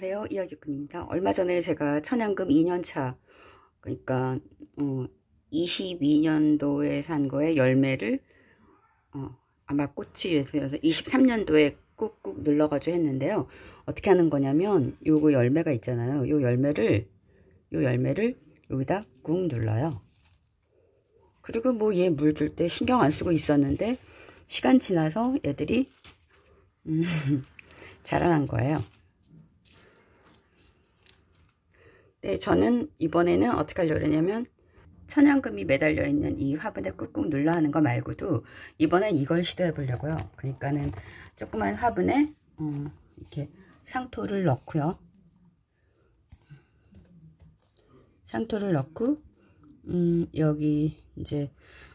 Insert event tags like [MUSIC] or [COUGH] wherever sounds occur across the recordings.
안녕하세요 이야기꾼입니다 얼마 전에 제가 천연금 2년차 그러니까 어, 22년도에 산 거에 열매를 어, 아마 꽃이 예수여서 23년도에 꾹꾹 눌러가지고 했는데요 어떻게 하는 거냐면 요거 열매가 있잖아요 요 열매를 요 열매를 여기다 꾹 눌러요 그리고 뭐 얘 물 줄 때 신경 안 쓰고 있었는데 시간 지나서 얘들이 음, [LAUGHS] 자라난 거예요 네, 저는 이번에는 어떻게 하려고 그냐면 천연금이 매달려 있는 이 화분에 꾹꾹 눌러 하는 거 말고도 이번엔 이걸 시도해 보려고요. 그러니까는 조그만 화분에 음, 이렇게 상토를 넣고요. 상토를 넣고 음, 여기 이제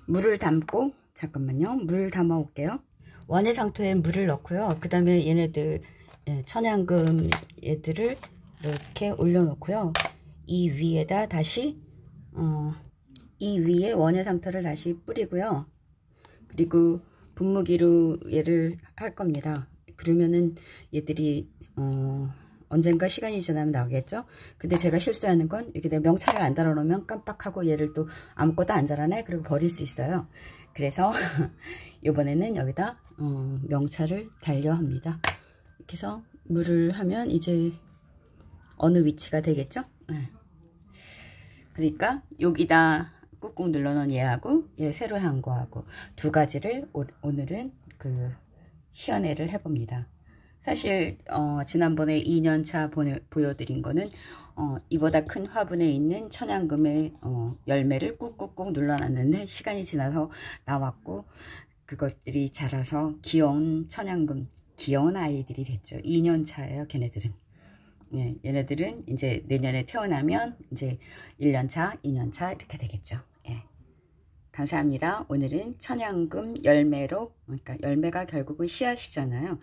물을 담고 잠깐만요. 물 담아 올게요. 원의 상토에 물을 넣고요. 그 다음에 얘네들 예, 천연금 얘들을 이렇게 올려놓고요. 이 위에다 다시 어, 이 위에 원의 상태를 다시 뿌리고요. 그리고 분무기로 얘를 할 겁니다. 그러면은 얘들이 어, 언젠가 시간이 지나면 나오겠죠. 근데 제가 실수하는 건 이렇게 명찰을 안 달아놓으면 깜빡하고 얘를 또 아무것도 안 자라네. 그리고 버릴 수 있어요. 그래서 이번에는 [LAUGHS] 여기다 어, 명찰을 달려 합니다. 이렇게 해서 물을 하면 이제 어느 위치가 되겠죠? 네. 그러니까 여기다 꾹꾹 눌러놓은 얘하고 얘 새로 한 거하고 두 가지를 오, 늘은그 시연회를 해봅니다. 사실 어, 지난번에 2년차 보내, 보여드린 거는 어, 이보다 큰 화분에 있는 천양금의 어, 열매를 꾹꾹꾹 눌러놨는데 시간이 지나서 나왔고 그것들이 자라서 귀여운 천양금 귀여운 아이들이 됐죠. 2년차예요 걔네들은. 예, 얘네들은 이제 내년에 태어나면 이제 1년차, 2년차 이렇게 되겠죠. 예. 감사합니다. 오늘은 천연금 열매로 그러니까 열매가 결국은 씨앗이잖아요.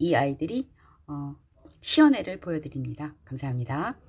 이 아이들이 어, 시연회를 보여드립니다. 감사합니다.